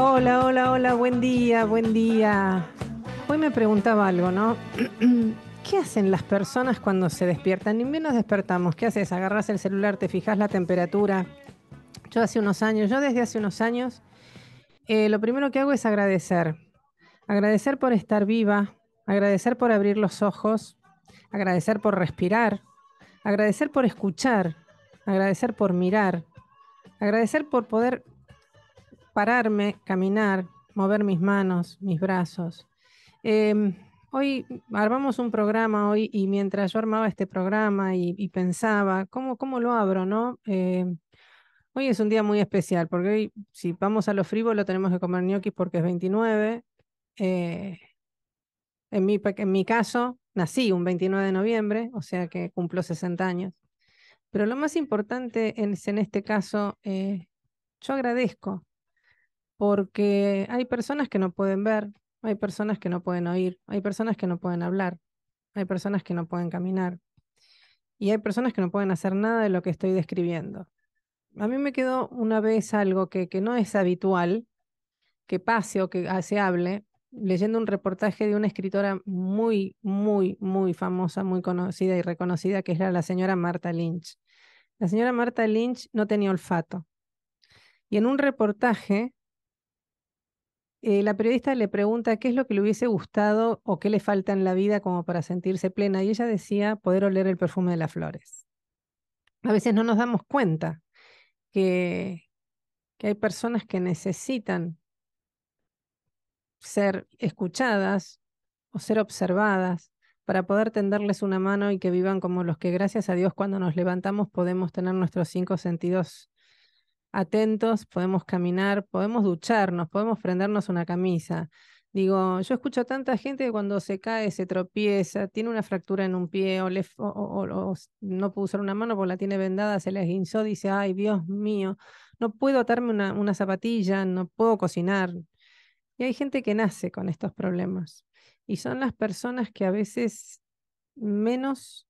Hola, hola, hola, buen día, buen día. Hoy me preguntaba algo, ¿no? ¿Qué hacen las personas cuando se despiertan? Ni bien nos despertamos. ¿Qué haces? Agarras el celular, te fijas la temperatura. Yo hace unos años, yo desde hace unos años, eh, lo primero que hago es agradecer. Agradecer por estar viva, agradecer por abrir los ojos, agradecer por respirar, agradecer por escuchar, agradecer por mirar, agradecer por poder pararme, caminar, mover mis manos, mis brazos. Em, hoy armamos un programa hoy y mientras yo armaba este programa y, pensaba, ¿cómo, ¿cómo, lo abro? no? Em, hoy es un día muy especial, porque hoy, si vamos a lo frívolo, tenemos que comer ñoquis porque es 29. Eh, en, mi, en mi caso, nací un 29 de noviembre, o sea que cumplo 60 años. Pero lo más importante en este caso, eh, yo agradezco, porque hay personas que no pueden ver, hay personas que no pueden oír, hay personas que no pueden hablar, hay personas que no pueden caminar y hay personas que no pueden hacer nada de lo que estoy describiendo. A mí me quedó una vez algo que, que no es habitual que pase o que ah, se hable, leyendo un reportaje de una escritora muy, muy, muy famosa, muy conocida y reconocida, que es la señora Marta Lynch. La señora Marta Lynch no tenía olfato. Y en un reportaje, eh, la periodista le pregunta qué es lo que le hubiese gustado o qué le falta en la vida como para sentirse plena. Y ella decía poder oler el perfume de las flores. A veces no nos damos cuenta que, que hay personas que necesitan ser escuchadas o ser observadas para poder tenderles una mano y que vivan como los que gracias a Dios cuando nos levantamos podemos tener nuestros cinco sentidos atentos, podemos caminar, podemos ducharnos, podemos prendernos una camisa. Digo, yo escucho a tanta gente que cuando se cae, se tropieza, tiene una fractura en un pie o, no pudo usar una mano porque la tiene vendada, se le esguinzó, dice, ay, Dios mío, no puedo atarme una, una zapatilla, no puedo cocinar, y hay gente que nace con estos problemas. Y son las personas que a veces menos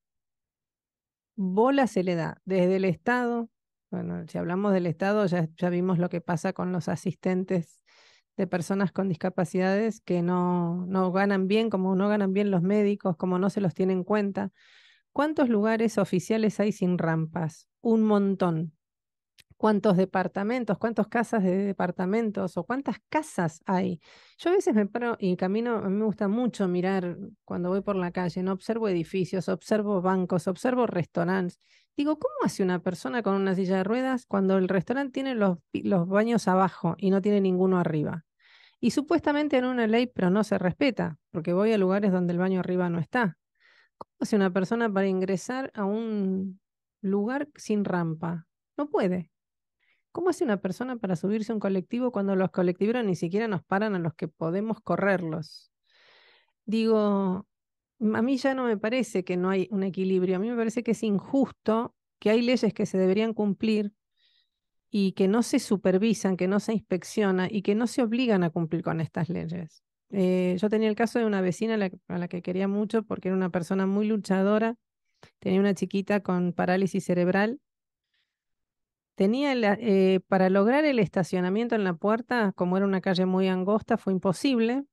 bola se le da desde el Estado. Bueno, si hablamos del Estado, ya, ya vimos lo que pasa con los asistentes de personas con discapacidades que no, no ganan bien, como no ganan bien los médicos, como no se los tienen en cuenta. ¿Cuántos lugares oficiales hay sin rampas? Un montón cuántos departamentos, cuántas casas de departamentos o cuántas casas hay. Yo a veces me paro y camino, a mí me gusta mucho mirar cuando voy por la calle, no observo edificios, observo bancos, observo restaurantes. Digo, ¿cómo hace una persona con una silla de ruedas cuando el restaurante tiene los, los baños abajo y no tiene ninguno arriba? Y supuestamente en una ley, pero no se respeta, porque voy a lugares donde el baño arriba no está. ¿Cómo hace una persona para ingresar a un lugar sin rampa? No puede. ¿Cómo hace una persona para subirse a un colectivo cuando los colectiveros ni siquiera nos paran a los que podemos correrlos? Digo, mm, a mí ya no me parece que no hay un equilibrio, a mí me parece que es injusto, que hay leyes que se deberían cumplir y que no se supervisan, que no se inspecciona y que no se obligan a cumplir con estas leyes. Eh, yo tenía el caso de una vecina a la que quería mucho porque era una persona muy luchadora, tenía una chiquita con parálisis cerebral Tenía eh, para lograr el estacionamiento en la puerta, como era una calle muy angosta, fue imposible.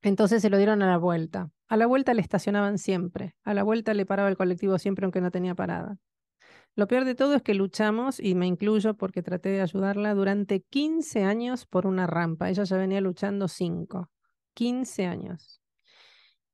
Entonces se lo dieron a la vuelta. A la vuelta le estacionaban siempre. A la vuelta le paraba el colectivo siempre, aunque no tenía parada. Lo peor de todo es que luchamos, y me incluyo porque traté de ayudarla, durante 15 años por una rampa. Ella ya venía luchando 5. 15 años.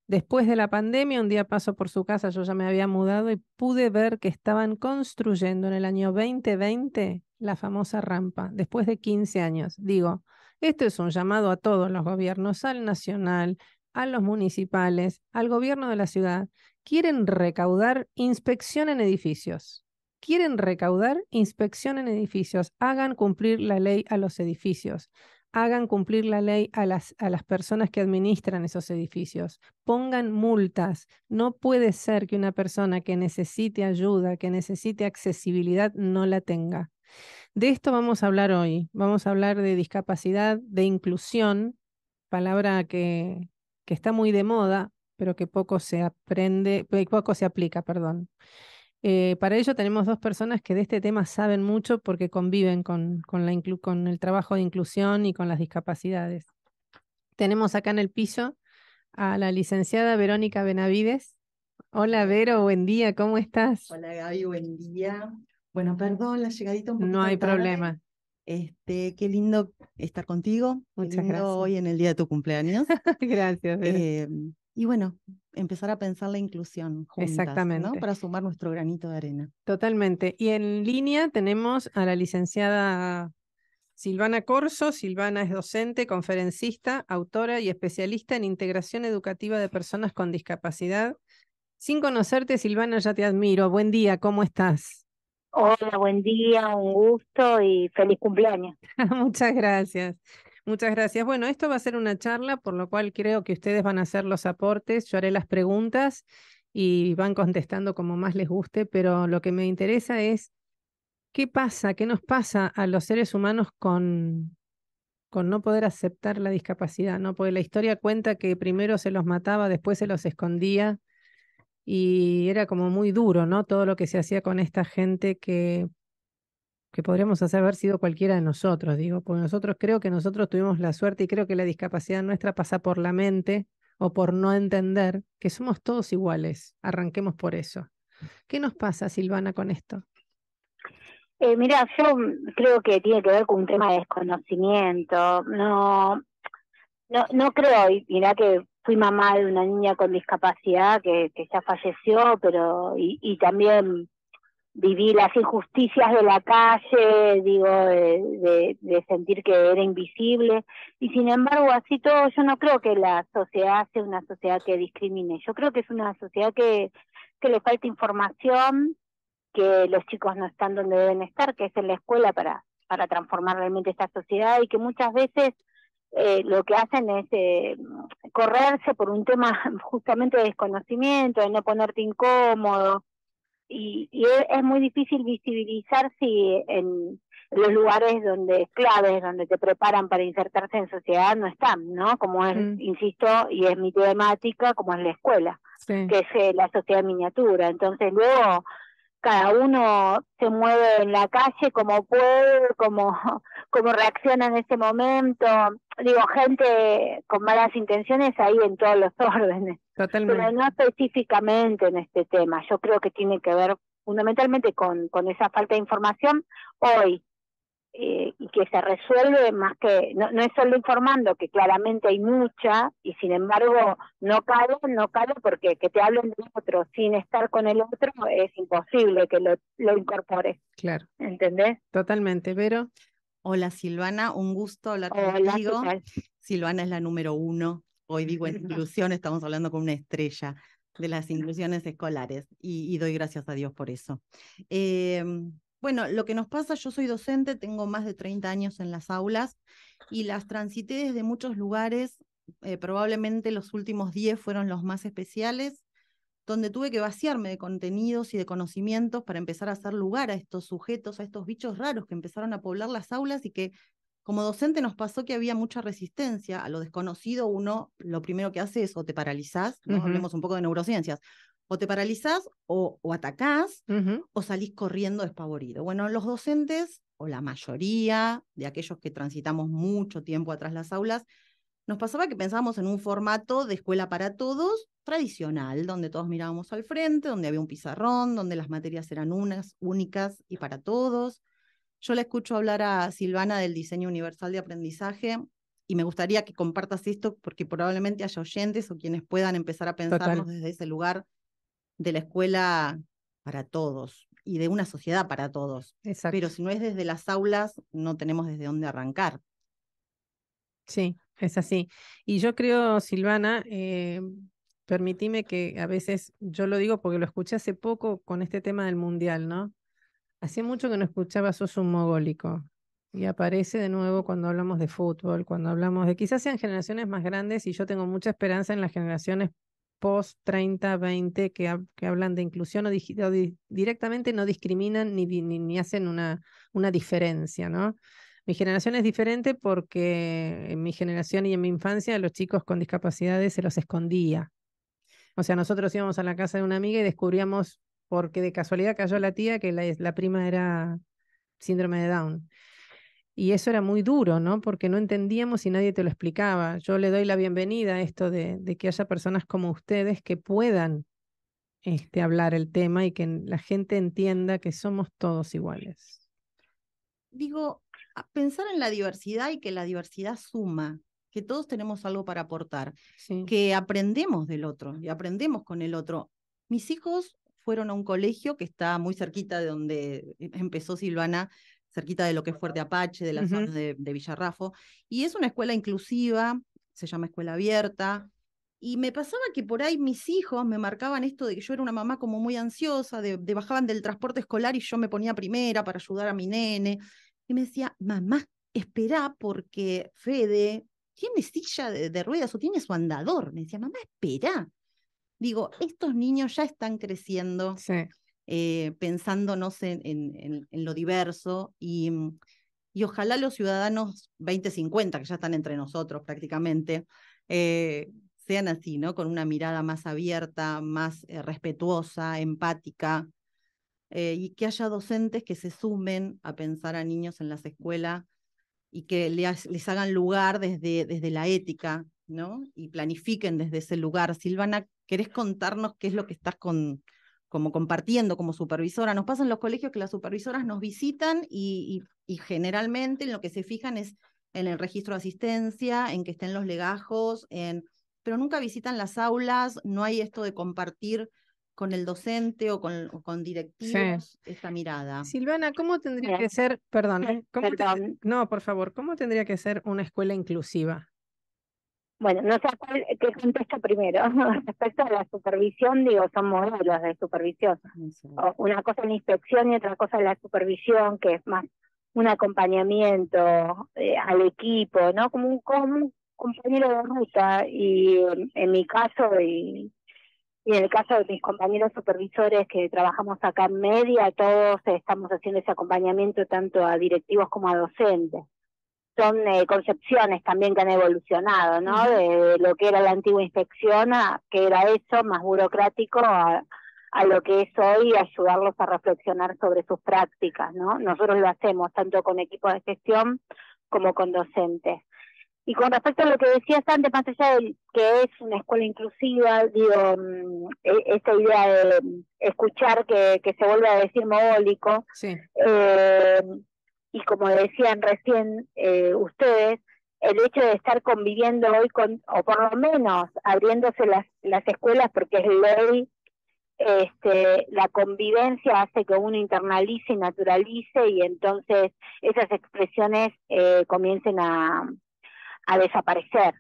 Después de la pandemia, un día paso por su casa, yo ya me había mudado y pude ver que estaban construyendo en el año 2020 la famosa rampa, después de 15 años. Digo, esto es un llamado a todos los gobiernos, al nacional, a los municipales, al gobierno de la ciudad. Quieren recaudar inspección en edificios. Quieren recaudar inspección en edificios. Hagan cumplir la ley a los edificios hagan cumplir la ley a las, a las personas que administran esos edificios, pongan multas. No puede ser que una persona que necesite ayuda, que necesite accesibilidad, no la tenga. De esto vamos a hablar hoy. Vamos a hablar de discapacidad, de inclusión, palabra que, que está muy de moda, pero que poco se aprende, poco se aplica, perdón. Eh, para ello tenemos dos personas que de este tema saben mucho porque conviven con, con, la con, el trabajo de inclusión y con las discapacidades. Tenemos acá en el piso a la licenciada Verónica Benavides. Hola Vero, buen día, ¿cómo estás? Hola Gaby, buen día. Bueno, perdón, la llegadita un No hay problema. Este, qué lindo estar contigo. Muchas gracias. Hoy en el día de tu cumpleaños. gracias. Em, y bueno, empezar a pensar la inclusión juntas, Exactamente. ¿no? Para sumar nuestro granito de arena. Totalmente. Y en línea tenemos a la licenciada Silvana Corso. Silvana es docente, conferencista, autora y especialista en integración educativa de personas con discapacidad. Sin conocerte, Silvana, ya te admiro. Buen día, ¿cómo estás? Hola, buen día, un gusto y feliz cumpleaños. Muchas gracias. Muchas gracias. Bueno, esto va a ser una charla, por lo cual creo que ustedes van a hacer los aportes, yo haré las preguntas y van contestando como más les guste, pero lo que me interesa es qué pasa, qué nos pasa a los seres humanos con, con no poder aceptar la discapacidad, ¿no? Porque la historia cuenta que primero se los mataba, después se los escondía y era como muy duro, ¿no? Todo lo que se hacía con esta gente que que podríamos haber sido cualquiera de nosotros, digo, porque nosotros creo que nosotros tuvimos la suerte y creo que la discapacidad nuestra pasa por la mente o por no entender que somos todos iguales. Arranquemos por eso. ¿Qué nos pasa, Silvana, con esto? Eh, mira, yo creo que tiene que ver con un tema de desconocimiento. No, no, no creo, mirá mira que fui mamá de una niña con discapacidad que, que ya falleció, pero y, y también viví las injusticias de la calle, digo, de, sentir que era invisible. Y sin embargo, así todo, yo no creo que la sociedad sea una sociedad que discrimine. Yo creo que es una sociedad que, que le falta información, que los chicos no están donde deben estar, que es en la escuela para, para transformar realmente esta sociedad y que muchas veces eh, lo que hacen es eh, correrse por un tema justamente de desconocimiento, de no ponerte incómodo y, y es muy difícil visibilizar si en los lugares donde claves, donde te preparan para insertarse en sociedad no están, ¿no? Como es, mm. insisto, y es mi temática, como es la escuela, que es eh, la sociedad miniatura. Entonces luego cada uno se mueve en la calle como puede, como, como reacciona en ese momento. Digo, gente con malas intenciones ahí en todos los órdenes. Pero no específicamente en este tema. Yo creo que tiene que ver fundamentalmente con esa falta de información hoy eh, y que se resuelve más que, no, no es solo informando, que claramente hay mucha, y sin embargo no cabe, no cabe, porque que te hablen del otro sin estar con el otro es imposible que lo, lo incorpores. Claro. ¿Entendés? Totalmente, pero... Hola Silvana, un gusto hablar Hola, contigo. Silvana es la número uno. Hoy digo inclusión, estamos hablando con una estrella de las inclusiones escolares y, doy gracias a Dios por eso. Eh, bueno, lo que nos pasa, yo soy docente, tengo más de 30 años en las aulas y las transité desde muchos lugares, eh, probablemente los últimos 10 fueron los más especiales, donde tuve que vaciarme de contenidos y de conocimientos para empezar a hacer lugar a estos sujetos, a estos bichos raros que empezaron a poblar las aulas y que como docente nos pasó que había mucha resistencia a lo desconocido. Uno lo primero que hace es o te paralizas, ¿no? hablemos un poco de neurociencias, o te paralizás o, atacás o salís corriendo despavorido. Bueno, los docentes o la mayoría de aquellos que transitamos mucho tiempo atrás las aulas, nos pasaba que pensábamos en un formato de escuela para todos tradicional, donde todos mirábamos al frente, donde había un pizarrón, donde las materias eran unas, únicas y para todos. Yo le escucho hablar a Silvana del diseño universal de aprendizaje y me gustaría que compartas esto porque probablemente haya oyentes o quienes puedan empezar a pensarnos desde ese lugar de la escuela para todos y de una sociedad para todos. Pero si no es desde las aulas, no tenemos desde dónde arrancar. Sí, es así. Y yo creo, Silvana, eh, que a veces, yo lo digo porque lo escuché hace poco con este tema del mundial, ¿no? Hace mucho que no escuchaba Sos un mogólico. Y aparece de nuevo cuando hablamos de fútbol, cuando hablamos de quizás sean generaciones más grandes y yo tengo mucha esperanza en las generaciones post 30 que, que hablan de inclusión o, directamente no discriminan ni, ni, hacen una, una diferencia, ¿no? Mi generación es diferente porque en mi generación y en mi infancia los chicos con discapacidades se los escondía. O sea, nosotros íbamos a la casa de una amiga y descubríamos, porque de casualidad cayó la tía, que la prima era síndrome de Down. Y eso era muy duro, ¿no? Porque no entendíamos y nadie te lo explicaba. Yo le doy la bienvenida a esto de, que haya personas como ustedes que puedan este, hablar el tema y que la gente entienda que somos todos iguales. Digo, pensar en la diversidad y que la diversidad suma, que todos tenemos algo para aportar, que aprendemos del otro y aprendemos con el otro. Mis hijos fueron a un colegio que está muy cerquita de donde eh, empezó Silvana cerquita de lo que es Fuerte Apache, de la zona de, Villarrafo. Y es una escuela inclusiva, se llama Escuela Abierta. Y me pasaba que por ahí mis hijos me marcaban esto de que yo era una mamá como muy ansiosa, de, bajaban del transporte escolar y yo me ponía primera para ayudar a mi nene. Y me decía, mamá, espera porque Fede tiene silla de, de, ruedas o tiene su andador. Me decía, mamá, espera. Digo, estos niños ya están creciendo. Sí. Eh, pensándonos en, lo diverso y, mm, ojalá los ciudadanos 2050, que ya están entre nosotros prácticamente, eh, sean así, ¿no? Con una mirada más abierta, más eh, respetuosa, empática, y que haya docentes que se sumen a pensar a niños en las escuelas y que les, hagan lugar desde, desde la ética, ¿no? Y planifiquen desde ese lugar. Silvana, ¿querés contarnos qué es lo que estás con, como compartiendo como supervisora. Nos pasa en los colegios que las supervisoras nos visitan y, generalmente en lo que se fijan es en el registro de asistencia, en que estén los legajos, en... pero nunca visitan las aulas, no hay esto de compartir con el docente o con, con directivos esta mirada. Silvana, ¿cómo tendría que ser, perdón, no, por favor, ¿cómo tendría que ser una escuela inclusiva? Bueno, no sé cuál, qué contesta primero. Respecto a la supervisión, digo, son modelos de supervisión. Una cosa es la inspección y otra cosa es la supervisión, que es más un acompañamiento eh, al equipo, ¿no? Como un, como compañero de ruta. Y eh, en, mi caso, y, en el caso de mis compañeros supervisores que trabajamos acá en media, todos estamos haciendo ese acompañamiento tanto a directivos como a docentes son eh, concepciones también que han evolucionado, ¿no? De, lo que era la antigua inspección, que era eso, más burocrático, a, lo que es hoy ayudarlos a reflexionar sobre sus prácticas, ¿no? Nosotros lo hacemos tanto con equipos de gestión como con docentes. Y con respecto a lo que decías antes, más allá de que es una escuela inclusiva, digo, mm, e, esta idea de mm, escuchar que, que se vuelve a decir mogólico, sí. Eh, y como decían recién eh, ustedes, el hecho de estar conviviendo hoy con, o por lo menos abriéndose las, las escuelas porque es ley, este, la convivencia hace que uno internalice y naturalice y entonces esas expresiones eh, comiencen a, desaparecer.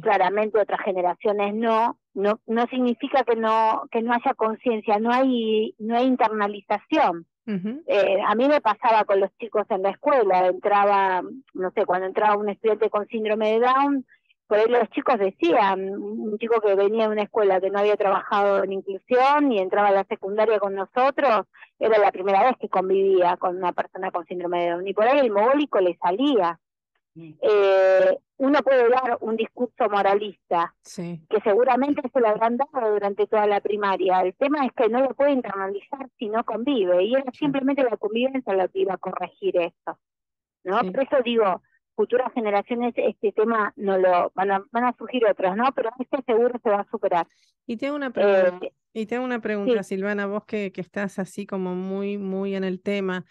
Claramente otras generaciones no, no, no significa que no, que no haya conciencia, no hay, no hay internalización. Eh, a mí me pasaba con los chicos en la escuela, entraba, no sé, cuando entraba un estudiante con síndrome de Down, por ahí los chicos decían, un chico que venía de una escuela que no había trabajado en inclusión y entraba a la secundaria con nosotros, era la primera vez que convivía con una persona con síndrome de Down, y por ahí el mogólico le salía. Mm. Eh, uno puede dar un discurso moralista, que seguramente se lo habrán dado durante toda la primaria. El tema es que no lo pueden internalizar si no convive, y era simplemente la convivencia la que iba a corregir esto. ¿no? Por eso digo, futuras generaciones este tema no lo van a, surgir otros, ¿no? Pero este seguro se va a superar. Y tengo una eh, pregunta, y tengo una pregunta Silvana, vos que, que, estás así como muy, muy en el tema,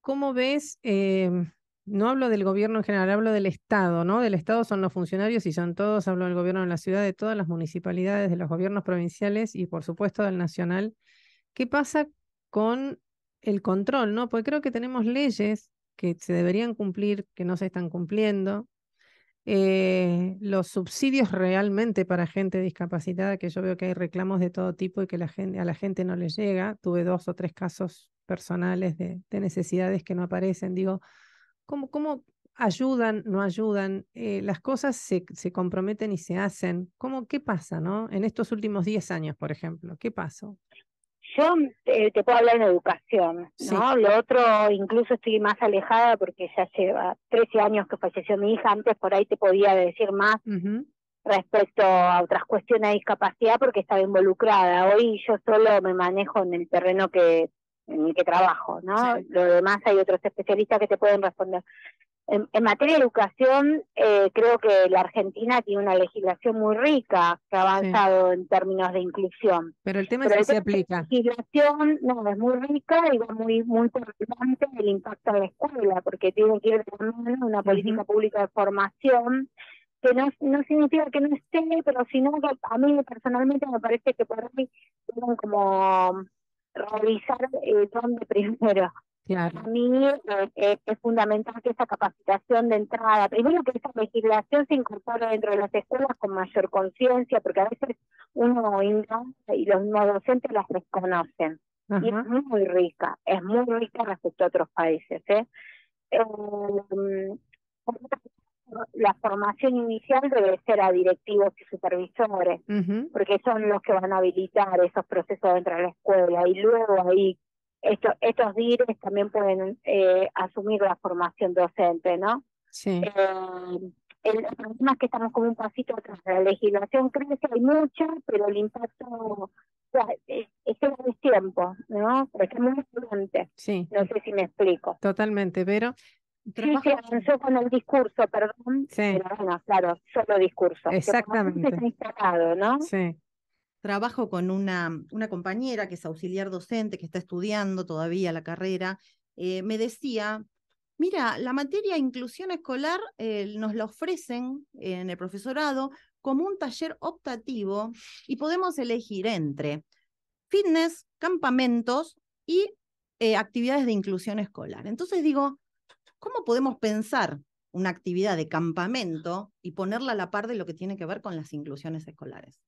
¿cómo ves... Em, no hablo del gobierno en general, hablo del Estado, ¿no? Del Estado son los funcionarios y son todos, hablo del gobierno de la ciudad, de todas las municipalidades, de los gobiernos provinciales y por supuesto del nacional. ¿Qué pasa con el control, no? Porque creo que tenemos leyes que se deberían cumplir, que no se están cumpliendo. Eh, los subsidios realmente para gente discapacitada, que yo veo que hay reclamos de todo tipo y que a la gente no les llega. Tuve dos o tres casos personales de necesidades que no aparecen. Digo, cómo, ayudan, no ayudan, eh, las cosas se, se, comprometen y se hacen. ¿Cómo, ¿Qué pasa, no? En estos últimos 10 años, por ejemplo, ¿qué pasó? Yo eh, te puedo hablar en educación, ¿no? Lo otro, incluso estoy más alejada porque ya lleva 13 años que falleció mi hija, antes por ahí te podía decir más respecto a otras cuestiones de discapacidad porque estaba involucrada. Hoy yo solo me manejo en el terreno que en el que trabajo, ¿no? Lo demás hay otros especialistas que te pueden responder. En, materia de educación, eh, creo que la Argentina tiene una legislación muy rica que ha avanzado en términos de inclusión. Pero el tema es que se aplica. La legislación no, es muy rica y va muy, muy importante el impacto en la escuela, porque tiene que ir también una política pública de formación que no, no significa que no esté, pero sino que a mí personalmente me parece que por ahí tienen como revisar eh, dónde primero. para mí eh, eh, es fundamental que esa capacitación de entrada, primero que esa legislación se incorpore dentro de las escuelas con mayor conciencia, porque a veces uno y los no docentes las desconocen. Y es muy, rica, es muy rica respecto a otros países. ¿eh? eh mm, la formación inicial debe ser a directivos y supervisores, porque son los que van a habilitar esos procesos dentro de la escuela y luego ahí esto, estos DIRES también pueden eh, asumir la formación docente, ¿no? Sí. Eh, el problema es que estamos como un pasito atrás. La legislación crece, hay mucha, pero el impacto es, el tiempo, ¿no? Porque es muy importante. Sí. No sé si me explico. Totalmente, pero trabajo sí, avanzó con el discurso, perdón. Sí. bueno, claro, solo discurso. Exactamente. Sí. Trabajo con una, una compañera que es auxiliar docente, que está estudiando todavía la carrera. Eh, me decía, mira, la materia inclusión escolar eh, nos la ofrecen en el profesorado como un taller optativo y podemos elegir entre fitness, campamentos y eh, actividades de inclusión escolar. Entonces digo, ¿cómo podemos pensar una actividad de campamento y ponerla a la par de lo que tiene que ver con las inclusiones escolares?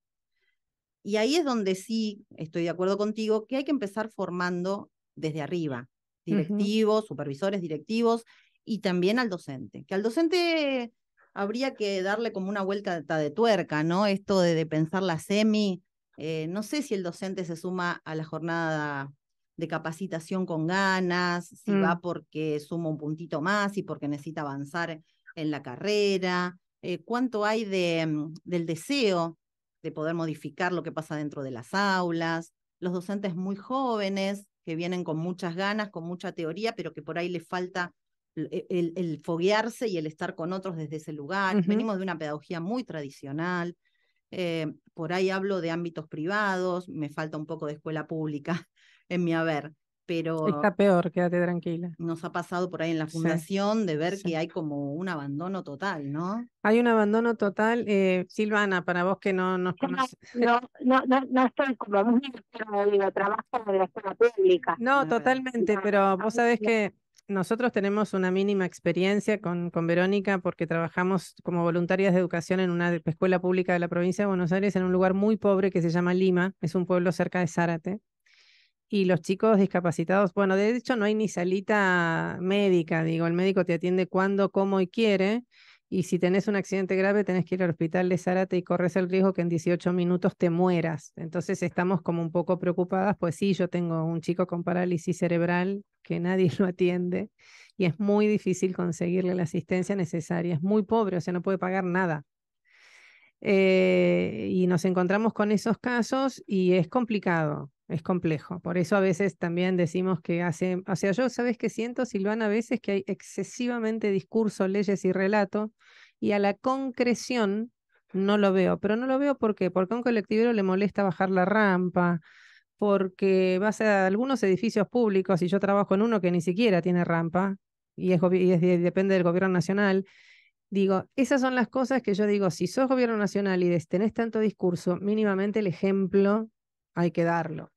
Y ahí es donde sí estoy de acuerdo contigo, que hay que empezar formando desde arriba, directivos, supervisores directivos y también al docente. Que al docente habría que darle como una vuelta de tuerca, ¿no? Esto de, pensar la semi. Eh, no sé si el docente se suma a la jornada de capacitación con ganas, si mm. va porque suma un puntito más y porque necesita avanzar en la carrera, eh, cuánto hay de, mm, del deseo de poder modificar lo que pasa dentro de las aulas, los docentes muy jóvenes que vienen con muchas ganas, con mucha teoría, pero que por ahí les falta e, el, foguearse y el estar con otros desde ese lugar. Venimos de una pedagogía muy tradicional. Eh, por ahí hablo de ámbitos privados, me falta un poco de escuela pública en mi haber. Pero está peor, quédate tranquila. Nos ha pasado por ahí en la fundación de ver que hay como un abandono total, ¿no? Hay un abandono total. Eh, Silvana, para vos que no nos conoces. No, no, no, estoy como digo, trabajo en la escuela pública. No, totalmente, pero vos sabés que nosotros tenemos una mínima experiencia con, con Verónica porque trabajamos como voluntarias de educación en una escuela pública de la provincia de Buenos Aires, en un lugar muy pobre que se llama Lima, es un pueblo cerca de Zárate y los chicos discapacitados, bueno, de hecho no hay ni salita médica, digo, el médico te atiende cuando, cómo y quiere, y si tenés un accidente grave tenés que ir al hospital de Zárate y corres el riesgo que en 18 minutos te mueras. Entonces estamos como un poco preocupadas, pues sí, yo tengo un chico con parálisis cerebral que nadie lo atiende y es muy difícil conseguirle la asistencia necesaria, es muy pobre, o sea, no puede pagar nada. Eh, y nos encontramos con esos casos y es complicado, es complejo. Por eso a veces también decimos que hace, o sea, yo sabes que siento, Silvana, a veces que hay excesivamente discurso, leyes y relato, y a la concreción no lo veo. Pero no lo veo porque a un colectivero le molesta bajar la rampa, porque vas a algunos edificios públicos, y yo trabajo en uno que ni siquiera tiene rampa, y, y es, depende del gobierno nacional, Digo, esas son las cosas que yo digo, si sos gobierno nacional y tenés tanto discurso, mínimamente el ejemplo hay que darlo.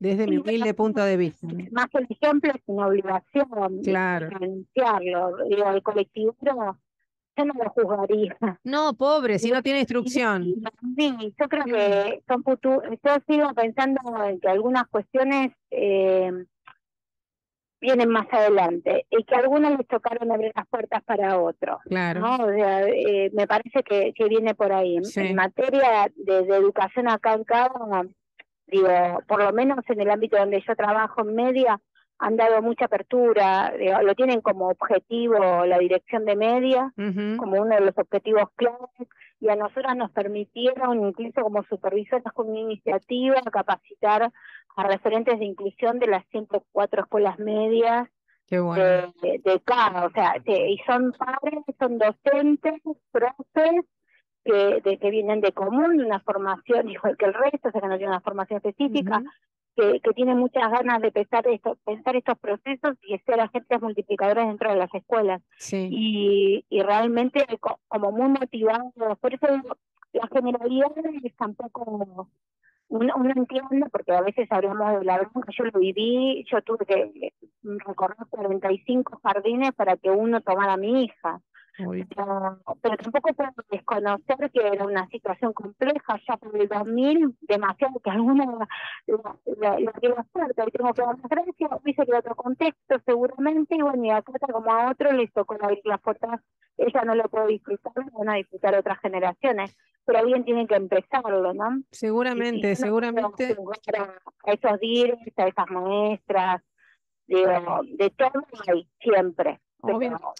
Desde mi humilde punto de vista. Más el ejemplo es una obligación. Claro. Digo, el colectivo yo no lo juzgaría. No, pobre, si no tiene instrucción. Sí, yo creo que mm. son futuros. Yo sigo pensando en que algunas cuestiones eh, vienen más adelante y que algunos les tocaron abrir las puertas para otros. Claro. ¿no? O sea, eh, me parece que, que, viene por ahí. En materia de, educación acá en Cabo, digo, por lo menos en el ámbito donde yo trabajo en media, han dado mucha apertura, lo tienen como objetivo la dirección de media, como uno de los objetivos claves, y a nosotras nos permitieron, incluso como supervisores con una iniciativa, capacitar a referentes de inclusión de las 104 escuelas medias de, cada, o sea, y son padres, son docentes, profes, que, de, que vienen de común, de una formación igual que el resto, o sea que no tienen una formación específica, que, tiene muchas ganas de pensar, pensar estos procesos y ser agentes multiplicadores dentro de las escuelas. Y, y realmente como muy motivado, Por eso la generalidad es tampoco uno, uno, entiende, porque a veces hablamos de la bronca, yo lo viví, yo tuve que recorrer 45 jardines para que uno tomara a mi hija. Pero, tampoco puedo desconocer que era una situación compleja ya por el 2000, demasiado que alguna lo dio fuerte. y tengo que dar las gracias, hoy otro contexto seguramente, y bueno, y a Cata como a otro le tocó abrir las puertas, ella no lo puede disfrutar, van a disfrutar otras generaciones. Pero alguien tiene que empezarlo, ¿no? Seguramente, seguramente. a, esos directos, a esas maestras, de todo hay siempre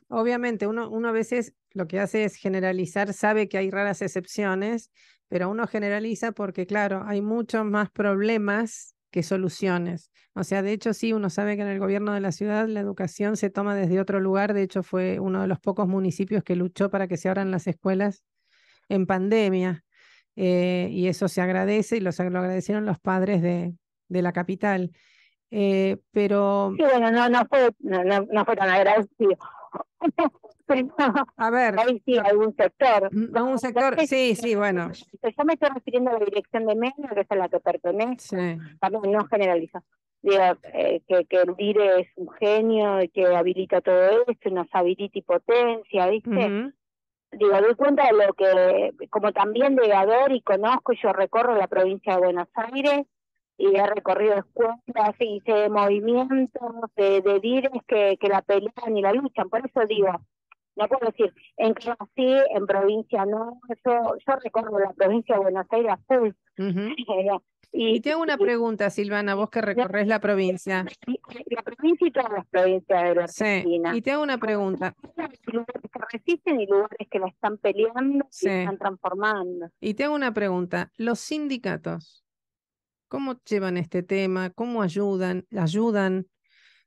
obviamente, uno, a veces lo que hace es generalizar, sabe que hay raras excepciones, pero uno generaliza porque, claro, hay muchos más problemas que soluciones. O sea, de hecho, sí, uno sabe que en el gobierno de la ciudad la educación se toma desde otro lugar. De hecho, fue uno de los pocos municipios que luchó para que se abran las escuelas en pandemia. Eh, y eso se agradece y lo agradecieron los padres de, de la capital. Eh, pero... Sí, bueno, no, no, fue, no, no, fue tan agradecido. a ver. Ahí sí, algún sector. Mm, algún sector, sí, sí, bueno. Yo me estoy refiriendo a la dirección de medios que es a la que pertenece. Sí. También no generalizo Digo, eh, que, que el DIRE es un genio y que habilita todo esto nos habilita y potencia, ¿viste? Digo, doy cuenta de lo que, como también de y conozco, yo recorro la provincia de Buenos Aires y he recorrido escuelas, y movimientos de, de dires que, que la pelean y la luchan. Por eso digo, no puedo decir en que sí, en provincia no. Yo, yo recorro la provincia de Buenos Aires full. y, tengo te hago una pregunta, Silvana, vos que recorres la, provincia. La provincia y todas las provincias de Argentina. Sí. Y te hago una pregunta. Lugares que resisten y lugares que la están peleando y están transformando. Y te hago una pregunta. Los sindicatos ¿Cómo llevan este tema? ¿Cómo ayudan? ¿Ayudan?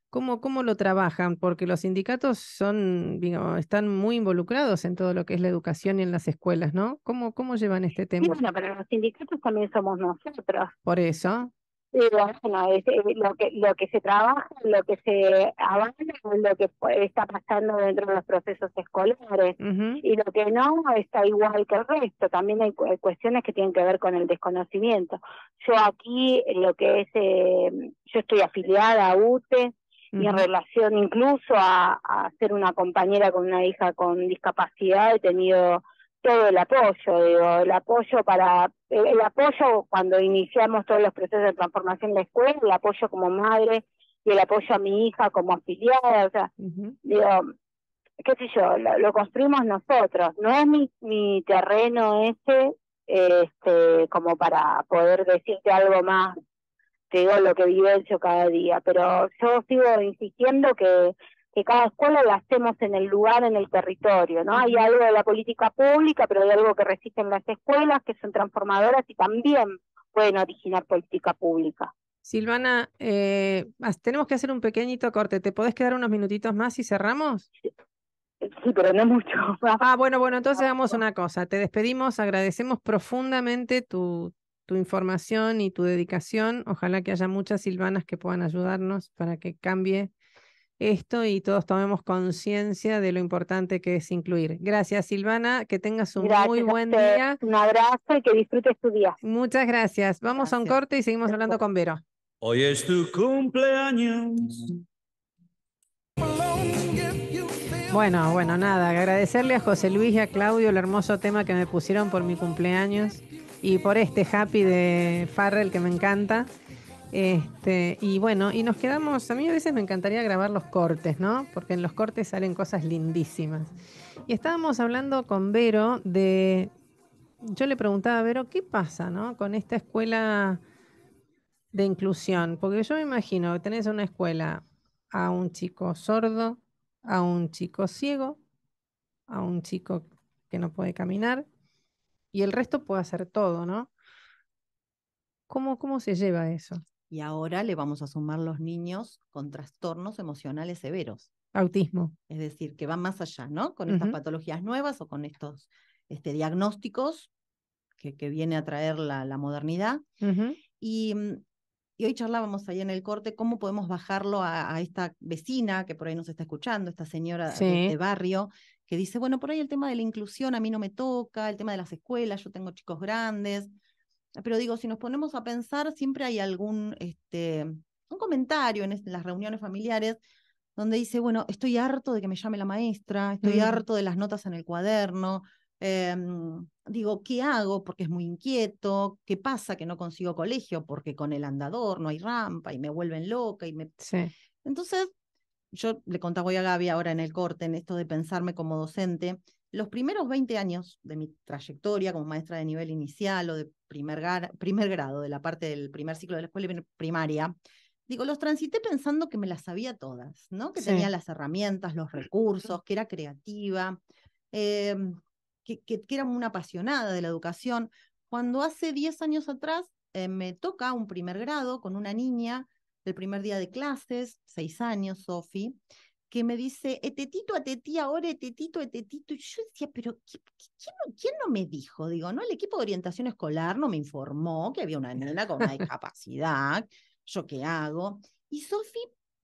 ¿Cómo, cómo lo trabajan? Porque los sindicatos son, están muy involucrados en todo lo que es la educación y en las escuelas, ¿no? ¿Cómo, cómo llevan este tema? bueno, pero los sindicatos también somos nosotros. Por eso, y bueno, es, lo, que, lo que se trabaja, lo que se avanza, lo que está pasando dentro de los procesos escolares y lo que no está igual que el resto. También hay, cuestiones que tienen que ver con el desconocimiento. Yo aquí, lo que es, em, yo estoy afiliada a UTE mi y en relación incluso a ser una compañera con una hija con discapacidad, he tenido todo el apoyo, digo, el apoyo para, el apoyo cuando iniciamos todos los procesos de transformación de la escuela, el apoyo como madre y el apoyo a mi hija como afiliada, o sea, digo, qué sé yo, lo, construimos nosotros, no es mi, mi terreno ese este, como para poder decirte algo más, que digo lo que vive yo cada día, pero yo sigo insistiendo que que cada escuela la hacemos en el lugar, en el territorio, ¿no? Hay algo de la política pública, pero hay algo que resisten las escuelas, que son transformadoras y también pueden originar política pública. Silvana, eh, tenemos que hacer un pequeñito corte. ¿Te podés quedar unos minutitos más y cerramos? Sí. pero no mucho. Ah, bueno, bueno, entonces hagamos una cosa. Te despedimos, agradecemos profundamente tu, tu información y tu dedicación. Ojalá que haya muchas silvanas que puedan ayudarnos para que cambie esto y todos tomemos conciencia de lo importante que es incluir. Gracias, Silvana, que tengas un muy buen día. Un abrazo y que disfrutes tu día. Muchas gracias. Vamos a un corte y seguimos hablando con Vero. Hoy es tu cumpleaños. Bueno, bueno, nada, agradecerle a José Luis y a Claudio el hermoso tema que me pusieron por mi cumpleaños y por este happy de Farrell que me encanta. Este, y bueno, y nos quedamos, a mí a veces me encantaría grabar los cortes, ¿no? Porque en los cortes salen cosas lindísimas. Y estábamos hablando con Vero de, yo le preguntaba a Vero, ¿qué pasa, ¿no? Con esta escuela de inclusión, porque yo me imagino que tenés una escuela a un chico sordo, a un chico ciego, a un chico que no puede caminar, y el resto puede hacer todo, ¿no? ¿Cómo, cómo se lleva eso? Y ahora le vamos a sumar los niños con trastornos emocionales severos. Autismo. Es decir, que van más allá, ¿no? Con estas patologías nuevas o con estos este, diagnósticos que, viene a traer la, modernidad. Mm, y, hoy charlábamos ahí en el corte cómo podemos bajarlo a, esta vecina que por ahí nos está escuchando, esta señora de barrio, que dice, bueno, por ahí el tema de la inclusión a mí no me toca, el tema de las escuelas, yo tengo chicos grandes, pero digo, si nos ponemos a pensar, siempre hay algún este, un comentario este, en, las reuniones familiares donde dice, bueno, estoy harto de que me llame la maestra, estoy mm. harto de las notas en el cuaderno, em, digo, ¿qué hago? Porque es muy inquieto, ¿qué pasa que no consigo colegio? Porque con el andador no hay rampa y me vuelven loca y me... Entonces, yo le contaba a Gaby ahora en el corte, en esto de pensarme como docente, los primeros 20 años de mi trayectoria como maestra de nivel inicial o de primer, grado, de la parte del primer ciclo de la escuela primaria, digo, los transité pensando que me las sabía todas, ¿no? Que tenía las herramientas, los recursos, que era creativa, em, que, era una apasionada de la educación. Cuando hace 10 años atrás eh, me toca un primer grado con una niña el primer día de clases, seis años, Sofi, que me dice, etetito, eh, atetí, eh, ahora etetito, eh, etetito. Y yo decía, pero ¿quién, no, ¿quién no me dijo? Digo, ¿no? El equipo de orientación escolar no me informó que había una niña con una discapacidad. ¿Yo qué hago? Y Sofi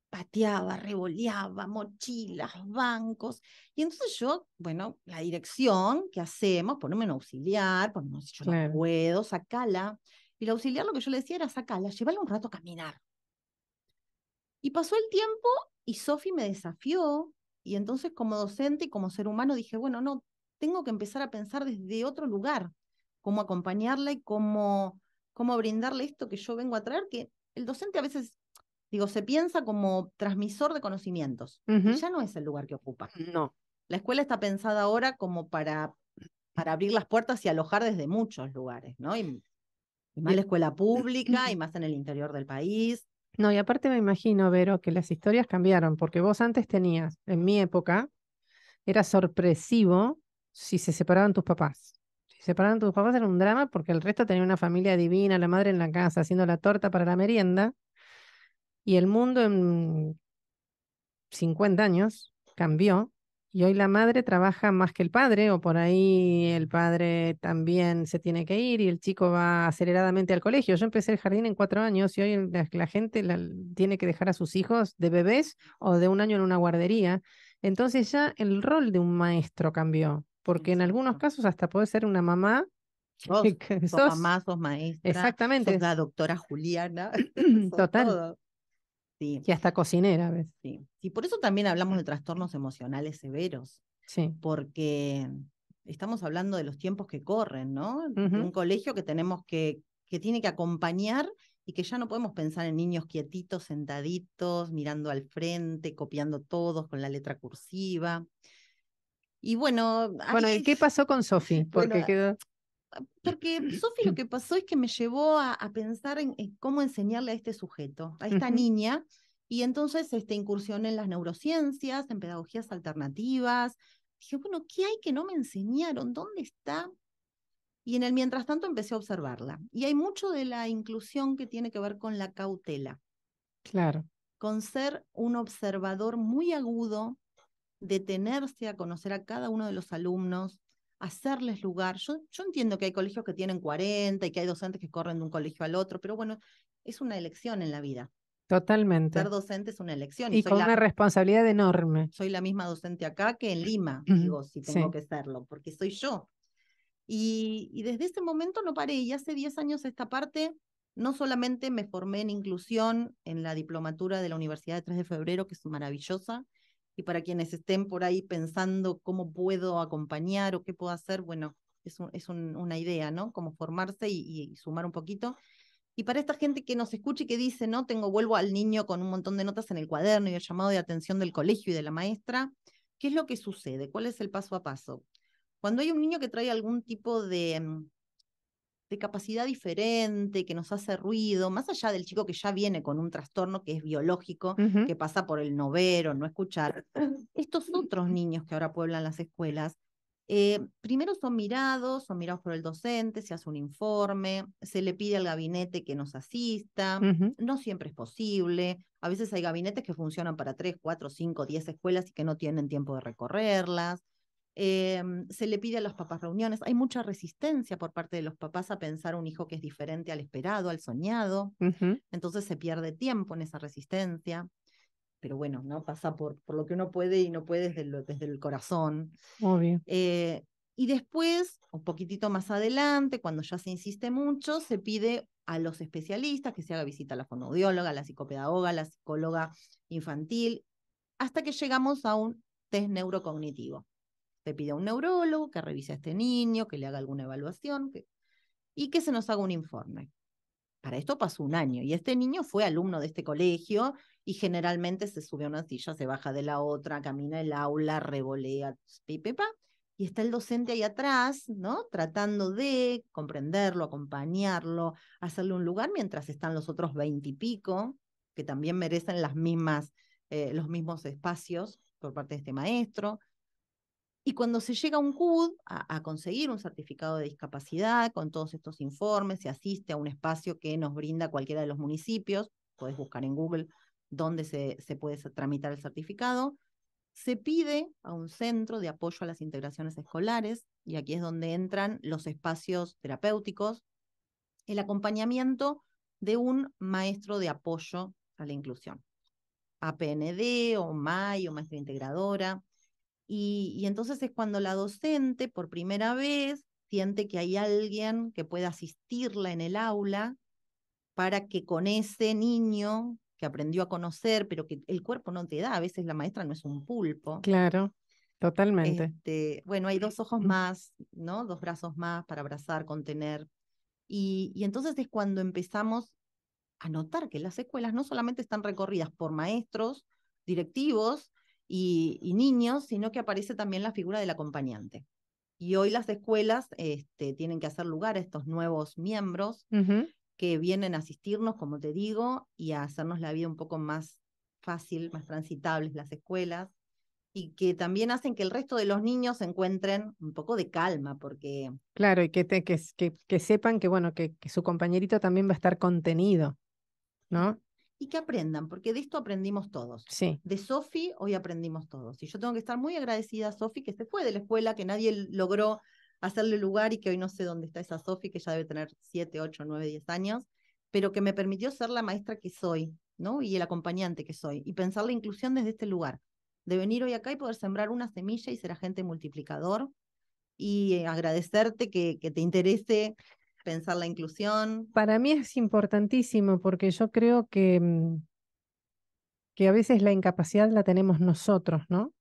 pateaba, revoleaba, mochilas, bancos. Y entonces yo, bueno, la dirección, ¿qué hacemos? ponerme un auxiliar, ponemos, yo no puedo, sacala. Y el auxiliar lo que yo le decía era, sacala, llévala un rato a caminar. Y pasó el tiempo y Sofi me desafió y entonces como docente y como ser humano dije, bueno, no, tengo que empezar a pensar desde otro lugar, cómo acompañarla y cómo, cómo brindarle esto que yo vengo a traer, que el docente a veces, digo, se piensa como transmisor de conocimientos. Ya no es el lugar que ocupa. No. La escuela está pensada ahora como para, para abrir las puertas y alojar desde muchos lugares, ¿no? y más la escuela pública y más en el interior del país. No, y aparte me imagino, Vero, que las historias cambiaron, porque vos antes tenías, en mi época, era sorpresivo si se separaban tus papás. Si se separaban tus papás era un drama porque el resto tenía una familia divina, la madre en la casa haciendo la torta para la merienda, y el mundo en 50 años cambió y hoy la madre trabaja más que el padre, o por ahí el padre también se tiene que ir y el chico va aceleradamente al colegio. Yo empecé el jardín en cuatro años y hoy la, gente tiene que dejar a sus hijos de bebés o de un año en una guardería. Entonces ya el rol de un maestro cambió, porque en algunos casos hasta puede ser una mamá O sos, sos, mamá, sos maestra. Exactamente. la doctora Juliana. Total. Sí. Y hasta cocinera, ¿ves? Sí. Y por eso también hablamos de trastornos emocionales severos. Sí. Porque estamos hablando de los tiempos que corren, ¿no? Un colegio que tenemos que, que tiene que acompañar y que ya no podemos pensar en niños quietitos, sentaditos, mirando al frente, copiando todos con la letra cursiva. Y bueno. Bueno, qué pasó con Sofi? Porque quedó. Ah, porque Sofi lo que pasó es que me llevó a, pensar en, cómo enseñarle a este sujeto, a esta niña, y entonces esta incursioné en las neurociencias, en pedagogías alternativas. Dije, bueno, ¿qué hay que no me enseñaron? ¿Dónde está? Y en el mientras tanto empecé a observarla. Y hay mucho de la inclusión que tiene que ver con la cautela. Claro. Con ser un observador muy agudo, detenerse a conocer a cada uno de los alumnos, hacerles lugar. Yo, yo entiendo que hay colegios que tienen 40 y que hay docentes que corren de un colegio al otro, pero bueno, es una elección en la vida. Totalmente. Ser docente es una elección. Y, con una responsabilidad enorme. Soy la misma docente acá que en Lima, digo, si tengo que serlo, porque soy yo. Y, y, desde ese momento no paré. Y hace 10 años esta parte, no solamente me formé en inclusión en la diplomatura de la Universidad de 3 de Febrero, que es maravillosa, y para quienes estén por ahí pensando cómo puedo acompañar o qué puedo hacer, bueno, es, una idea, ¿no? Como formarse y, sumar un poquito. Y para esta gente que nos escucha y que dice, no, tengo, vuelvo al niño con un montón de notas en el cuaderno y el llamado de atención del colegio y de la maestra, ¿qué es lo que sucede? ¿Cuál es el paso a paso? Cuando hay un niño que trae algún tipo de mm, de capacidad diferente, que nos hace ruido, más allá del chico que ya viene con un trastorno que es biológico, que pasa por el no ver o no escuchar, estos otros niños que ahora pueblan las escuelas, eh, primero son mirados, son mirados por el docente, se hace un informe, se le pide al gabinete que nos asista, no siempre es posible, a veces hay gabinetes que funcionan para 3, 4, 5, 10 escuelas y que no tienen tiempo de recorrerlas. Em, se le pide a los papás reuniones. Hay mucha resistencia por parte de los papás a pensar un hijo que es diferente al esperado, al soñado. Entonces se pierde tiempo en esa resistencia. Pero bueno, ¿no? Pasa por, por lo que uno puede y no puede desde, desde el corazón. Eh, y después, un poquitito más adelante, cuando ya se insiste mucho, se pide a los especialistas que se haga visita a la fonoaudióloga, a la psicopedagoga, a la psicóloga infantil, hasta que llegamos a un test neurocognitivo le pide a un neurólogo que revise a este niño, que le haga alguna evaluación y que se nos haga un informe. Para esto pasó un año y este niño fue alumno de este colegio y generalmente se sube a una silla, se baja de la otra, camina el aula, revolea, y está el docente ahí atrás, Tratando de comprenderlo, acompañarlo, hacerle un lugar mientras están los otros veintipico, que también merecen las mismas, eh, los mismos espacios por parte de este maestro. Y cuando se llega a un CUD a, conseguir un certificado de discapacidad con todos estos informes, se asiste a un espacio que nos brinda cualquiera de los municipios, puedes buscar en Google dónde se, se puede tramitar el certificado, se pide a un centro de apoyo a las integraciones escolares, y aquí es donde entran los espacios terapéuticos, el acompañamiento de un maestro de apoyo a la inclusión, APND o MAI o maestra integradora, y, entonces es cuando la docente por primera vez siente que hay alguien que pueda asistirla en el aula para que con ese niño que aprendió a conocer, pero que el cuerpo no te da, a veces la maestra no es un pulpo. Claro, totalmente. Este, bueno, hay dos ojos mm. más, ¿no? Dos brazos más para abrazar, contener. Y, y entonces es cuando empezamos a notar que las escuelas no solamente están recorridas por maestros, directivos, y, niños, sino que aparece también la figura del acompañante. Y hoy las escuelas este, tienen que hacer lugar a estos nuevos miembros que vienen a asistirnos, como te digo, y a hacernos la vida un poco más fácil, más transitables las escuelas, y que también hacen que el resto de los niños encuentren un poco de calma, porque... Claro, y que, que, sepan que, bueno, que su compañerito también va a estar contenido, ¿no? y que aprendan, porque de esto aprendimos todos. De Sofi hoy aprendimos todos. Y yo tengo que estar muy agradecida a Sofi que se fue de la escuela, que nadie logró hacerle lugar y que hoy no sé dónde está esa Sofi, que ya debe tener 7, 8, 9, 10 años, pero que me permitió ser la maestra que soy, ¿no? Y el acompañante que soy, y pensar la inclusión desde este lugar, de venir hoy acá y poder sembrar una semilla y ser agente multiplicador. Y eh, agradecerte que, que te interese pensar la inclusión? Para mí es importantísimo porque yo creo que, mm, que a veces la incapacidad la tenemos nosotros, ¿no?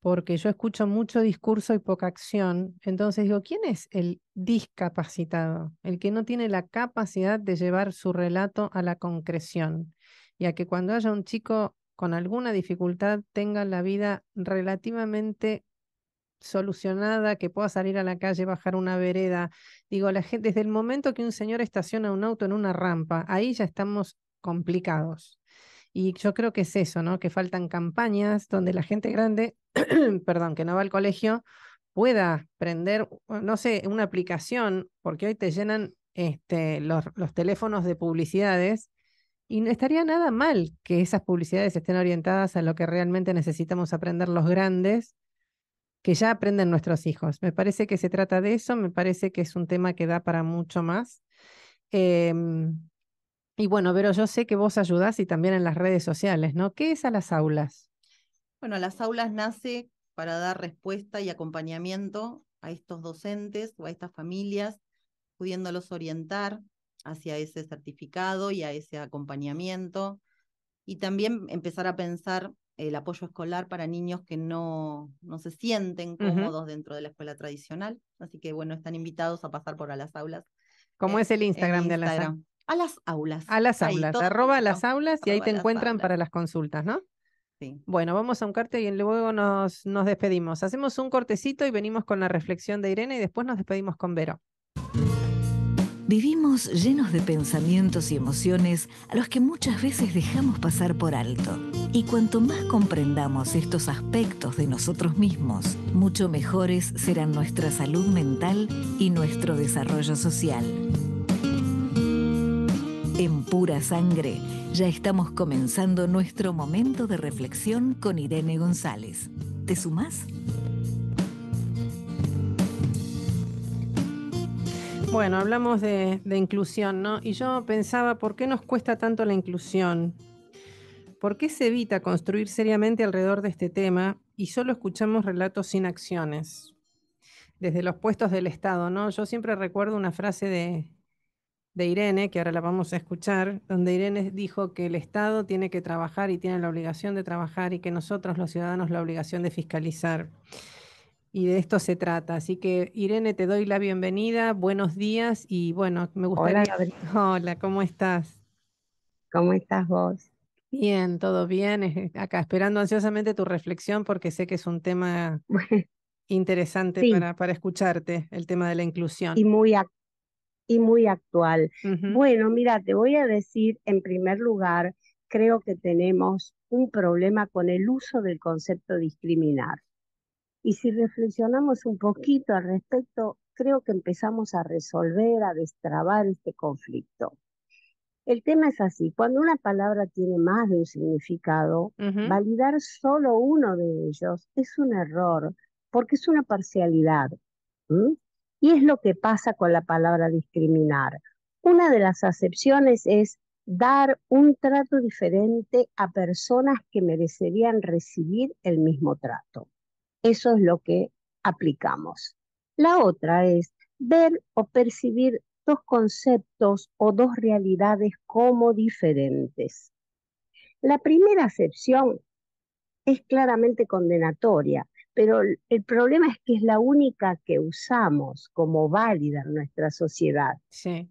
Porque yo escucho mucho discurso y poca acción. Entonces digo, ¿quién es el discapacitado? El que no tiene la capacidad de llevar su relato a la concreción. Y a que cuando haya un chico con alguna dificultad tenga la vida relativamente solucionada, que pueda salir a la calle, bajar una vereda. Digo, la gente, desde el momento que un señor estaciona un auto en una rampa, ahí ya estamos complicados. Y yo creo que es eso, ¿no? Que faltan campañas donde la gente grande, perdón, que no va al colegio, pueda prender, no sé, una aplicación, porque hoy te llenan este, los, los teléfonos de publicidades y no estaría nada mal que esas publicidades estén orientadas a lo que realmente necesitamos aprender los grandes que ya aprenden nuestros hijos. Me parece que se trata de eso, me parece que es un tema que da para mucho más. Em, y bueno, pero yo sé que vos ayudás y también en las redes sociales, ¿no? ¿Qué es a las aulas? Bueno, a las aulas nace para dar respuesta y acompañamiento a estos docentes o a estas familias, pudiéndolos orientar hacia ese certificado y a ese acompañamiento. Y también empezar a pensar el apoyo escolar para niños que no, no se sienten cómodos dentro de la escuela tradicional. Así que bueno, están invitados a pasar por a las aulas. ¿Cómo eh, es el Instagram, de las aulas? A las aulas. A las aulas, arroba a las aulas y ahí te encuentran para las consultas, ¿no? Sí. Bueno, vamos a un corte y luego nos, nos despedimos. Hacemos un cortecito y venimos con la reflexión de Irene y después nos despedimos con Vero. Vivimos llenos de pensamientos y emociones a los que muchas veces dejamos pasar por alto. Y cuanto más comprendamos estos aspectos de nosotros mismos, mucho mejores serán nuestra salud mental y nuestro desarrollo social. En pura sangre, ya estamos comenzando nuestro momento de reflexión con Irene González. ¿Te sumás? Bueno, hablamos de, inclusión, ¿no? Y yo pensaba, ¿por qué nos cuesta tanto la inclusión? ¿Por qué se evita construir seriamente alrededor de este tema y solo escuchamos relatos sin acciones? Desde los puestos del Estado, ¿no? Yo siempre recuerdo una frase de, de Irene, que ahora la vamos a escuchar, donde Irene dijo que el Estado tiene que trabajar y tiene la obligación de trabajar y que nosotros los ciudadanos la obligación de fiscalizar y de esto se trata. Así que Irene, te doy la bienvenida, buenos días y bueno, me gustaría... Hola, ¿cómo estás? ¿Cómo estás vos? Bien, todo bien. Acá esperando ansiosamente tu reflexión porque sé que es un tema interesante para, para, escucharte, el tema de la inclusión. Y muy, y muy actual. Bueno, mira, te voy a decir en primer lugar, creo que tenemos un problema con el uso del concepto discriminar. Y si reflexionamos un poquito al respecto, creo que empezamos a resolver, a destrabar este conflicto. El tema es así, cuando una palabra tiene más de un significado, validar solo uno de ellos es un error, porque es una parcialidad. Y es lo que pasa con la palabra discriminar. Una de las acepciones es dar un trato diferente a personas que merecerían recibir el mismo trato. Eso es lo que aplicamos. La otra es ver o percibir dos conceptos o dos realidades como diferentes. La primera acepción es claramente condenatoria, pero el problema es que es la única que usamos como válida en nuestra sociedad. Sí.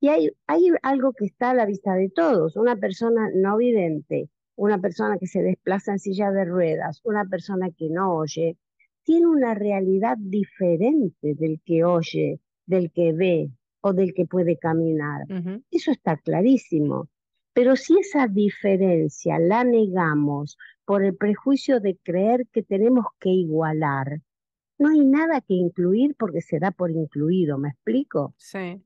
Y hay, hay algo que está a la vista de todos. Una persona no vidente una persona que se desplaza en silla de ruedas, una persona que no oye, tiene una realidad diferente del que oye, del que ve o del que puede caminar. Eso está clarísimo. Pero si esa diferencia la negamos por el prejuicio de creer que tenemos que igualar, no hay nada que incluir porque se da por incluido, ¿me explico? Sí.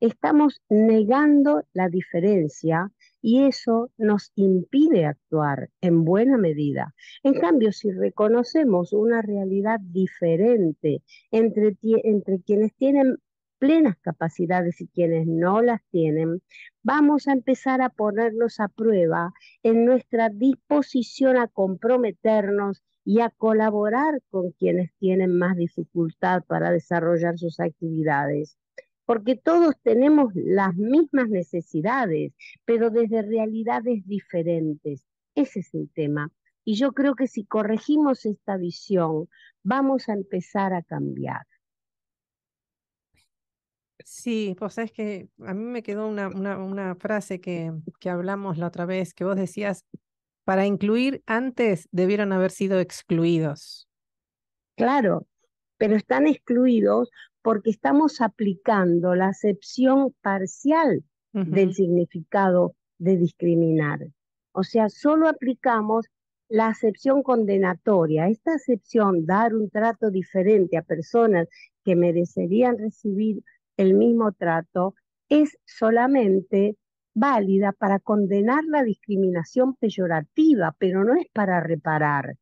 Estamos negando la diferencia y eso nos impide actuar en buena medida. En eh, cambio, si reconocemos una realidad diferente entre, quienes tienen plenas capacidades y quienes no las tienen, vamos a empezar a ponernos a prueba en nuestra disposición a comprometernos y a colaborar con quienes tienen más dificultad para desarrollar sus actividades porque todos tenemos las mismas necesidades, pero desde realidades diferentes. Ese es el tema. Y yo creo que si corregimos esta visión, vamos a empezar a cambiar. Sí, vos pues, sabes que a mí me quedó una, una, frase que, que hablamos la otra vez, que vos decías, para incluir antes debieron haber sido excluidos. Claro, pero están excluidos porque estamos aplicando la acepción parcial del significado de discriminar. O sea, solo aplicamos la acepción condenatoria. Esta acepción, dar un trato diferente a personas que merecerían recibir el mismo trato, es solamente válida para condenar la discriminación peyorativa, pero no es para reparar.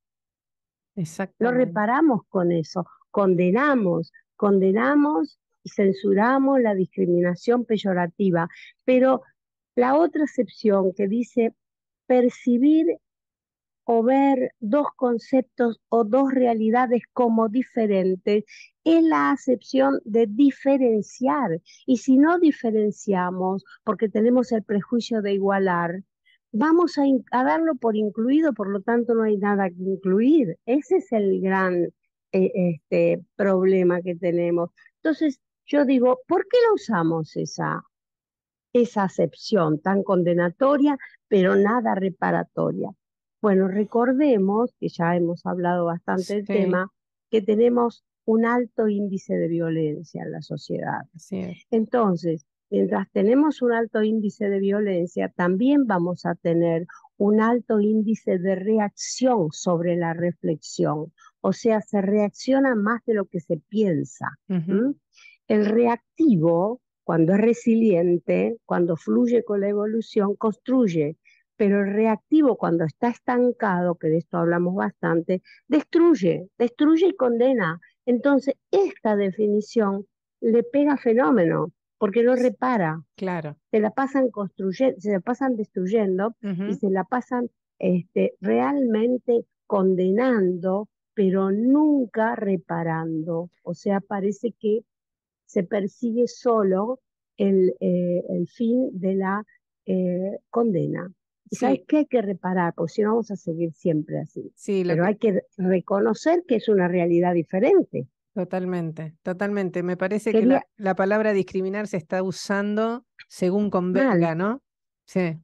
Exacto. Lo reparamos con eso, condenamos, condenamos y censuramos la discriminación peyorativa, pero la otra excepción que dice percibir o ver dos conceptos o dos realidades como diferentes es la acepción de diferenciar. Y si no diferenciamos, porque tenemos el prejuicio de igualar, vamos a, a, darlo por incluido, por lo tanto no hay nada que incluir. Ese es el gran e, este problema que tenemos. Entonces, yo digo, ¿por qué no usamos esa, esa acepción tan condenatoria, pero nada reparatoria? Bueno, recordemos, que ya hemos hablado bastante del tema, que tenemos un alto índice de violencia en la sociedad. Entonces, mientras tenemos un alto índice de violencia, también vamos a tener un alto índice de reacción sobre la reflexión, o sea, se reacciona más de lo que se piensa. El reactivo, cuando es resiliente, cuando fluye con la evolución, construye. Pero el reactivo, cuando está estancado, que de esto hablamos bastante, destruye, destruye y condena. Entonces, esta definición le pega fenómeno, porque no repara. Claro. Se la pasan construyendo, se la pasan destruyendo y se la pasan este, realmente condenando pero nunca reparando. O sea, parece que se persigue solo el, eh, fin de la eh, condena. ¿Qué hay que reparar, porque si no vamos a seguir siempre así. Sí, pero hay que reconocer que es una realidad diferente. Totalmente, totalmente. Me parece que la, palabra discriminar se está usando según convenga, ¿no? Sí.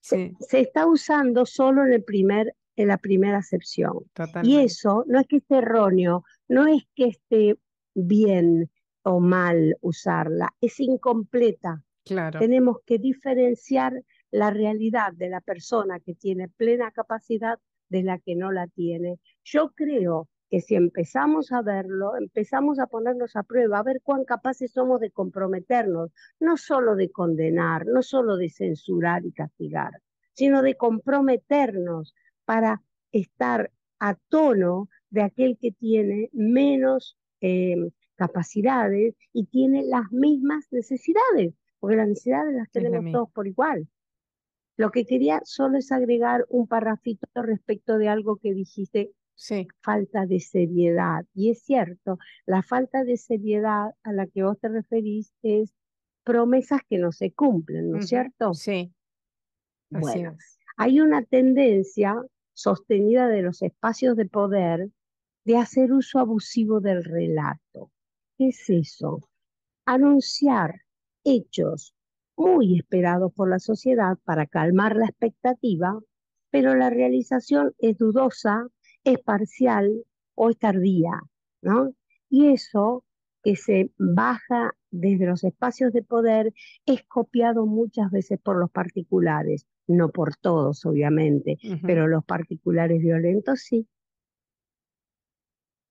Se, se, está usando solo en el primer en la primera acepción. Y eso no es que esté erróneo, no es que esté bien o mal usarla, es incompleta. Claro. Tenemos que diferenciar la realidad de la persona que tiene plena capacidad de la que no la tiene. Yo creo que si empezamos a verlo, empezamos a ponernos a prueba, a ver cuán capaces somos de comprometernos, no solo de condenar, no solo de censurar y castigar, sino de comprometernos para estar a tono de aquel que tiene menos eh, capacidades y tiene las mismas necesidades, porque las necesidades las tenemos todos por igual. Lo que quería solo es agregar un parrafito respecto de algo que dijiste, falta de seriedad. Y es cierto, la falta de seriedad a la que vos te referís es promesas que no se cumplen, ¿no es cierto? Sí. hay una tendencia sostenida de los espacios de poder de hacer uso abusivo del relato. ¿Qué es eso? Anunciar hechos muy esperados por la sociedad para calmar la expectativa, pero la realización es dudosa, es parcial o es tardía, ¿no? Y eso que se baja desde los espacios de poder es copiado muchas veces por los particulares, no por todos, obviamente, pero los particulares violentos sí.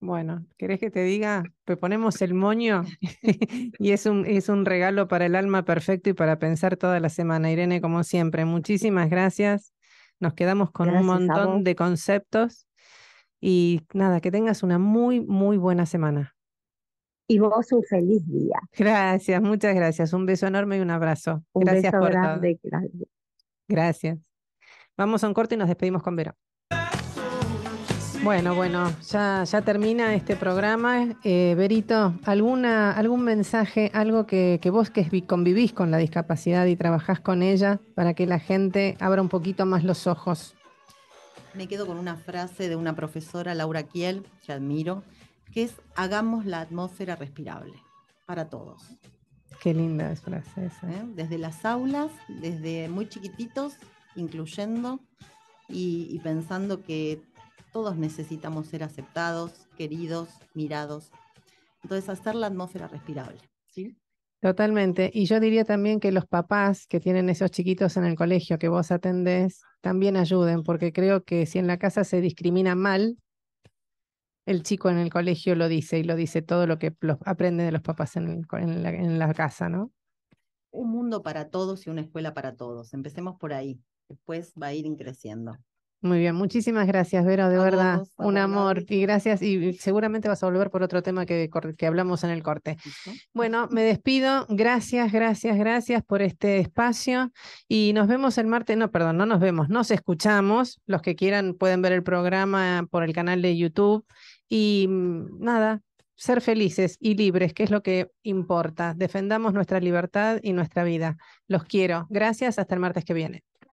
Bueno, ¿querés que te diga? Te ponemos el moño y es un, es un regalo para el alma perfecto y para pensar toda la semana. Irene, como siempre, muchísimas gracias. Nos quedamos con un montón de conceptos y nada, que tengas una muy, muy buena semana y vos un feliz día. Gracias, muchas gracias. Un beso enorme y un abrazo. gracias por grande, Gracias. Vamos a un corte y nos despedimos con Vero. Bueno, bueno, ya, termina este programa. Eh, Verito, Berito, ¿alguna, ¿algún mensaje, algo que, que, vos que convivís con la discapacidad y trabajás con ella para que la gente abra un poquito más los ojos? Me quedo con una frase de una profesora, Laura Kiel, que admiro, que es hagamos la atmósfera respirable para todos. Qué linda es frase esa. ¿Eh? Desde las aulas, desde muy chiquititos, incluyendo y, pensando que todos necesitamos ser aceptados, queridos, mirados. Entonces, hacer la atmósfera respirable. Totalmente. Y yo diría también que los papás que tienen esos chiquitos en el colegio que vos atendés también ayuden, porque creo que si en la casa se discrimina mal, el chico en el colegio lo dice y lo dice todo lo que aprende de los papás en, la, casa, ¿no? Un mundo para todos y una escuela para todos. Empecemos por ahí. Después va a ir creciendo. Muy bien, muchísimas gracias, Vero, de verdad, un amor y gracias y seguramente vas a volver por otro tema que, hablamos en el corte. Bueno, me despido, gracias, gracias, gracias por este espacio y nos vemos el martes, no, perdón, no nos vemos, nos escuchamos, los que quieran pueden ver el programa por el canal de YouTube y mm, nada, ser felices y libres, que es lo que importa. Defendamos nuestra libertad y nuestra vida. Los quiero. Gracias, hasta el martes que viene.